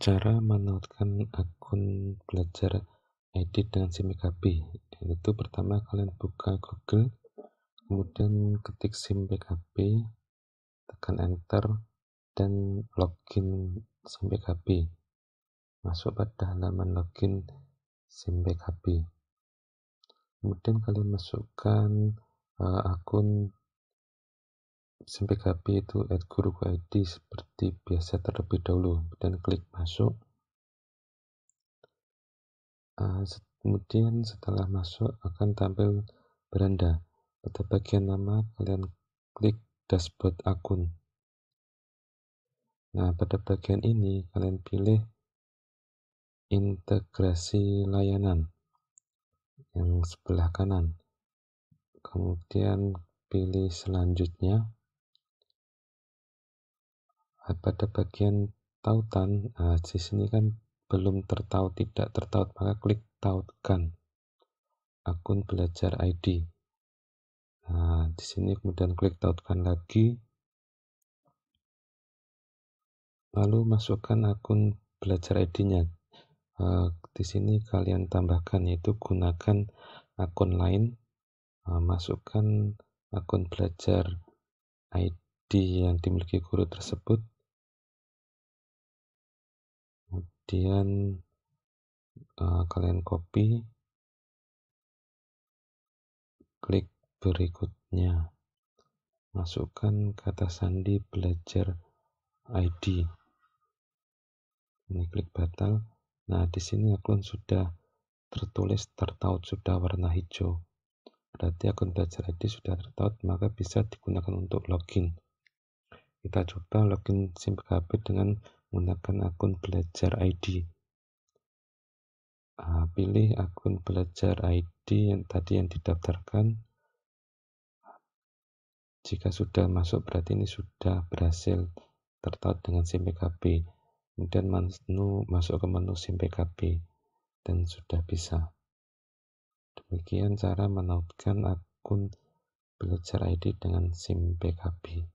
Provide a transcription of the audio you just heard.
cara menautkan akun belajar edit dengan SIMPKB yaitu pertama kalian buka Google kemudian ketik SIMPKB tekan enter dan login SIMPKB masuk pada halaman login SIMPKB kemudian kalian masukkan uh, akun SMPKB itu at guruku ID seperti biasa terlebih dahulu dan klik masuk ah, kemudian setelah masuk akan tampil beranda pada bagian nama kalian klik dashboard akun nah pada bagian ini kalian pilih integrasi layanan yang sebelah kanan kemudian pilih selanjutnya pada bagian tautan nah, di sini kan belum tertaut tidak tertaut maka klik tautkan akun belajar ID nah di sini kemudian klik tautkan lagi lalu masukkan akun belajar ID-nya uh, ah, di sini kalian tambahkan yaitu gunakan akun lain uh, masukkan akun belajar ID yang dimiliki guru tersebut kemudian uh, kalian copy klik berikutnya masukkan kata sandi belajar ID ini klik batal nah di sini akun sudah tertulis tertaut sudah warna hijau berarti akun belajar ID sudah tertaut maka bisa digunakan untuk login kita coba login SIM PKB dengan menggunakan akun belajar ID uh, ah, pilih akun belajar ID yang tadi yang didaftarkan jika sudah masuk berarti ini sudah berhasil tertaut dengan SIM PKB kemudian menu, masuk ke menu SIM PKB dan sudah bisa demikian cara menautkan akun belajar ID dengan SIM PKB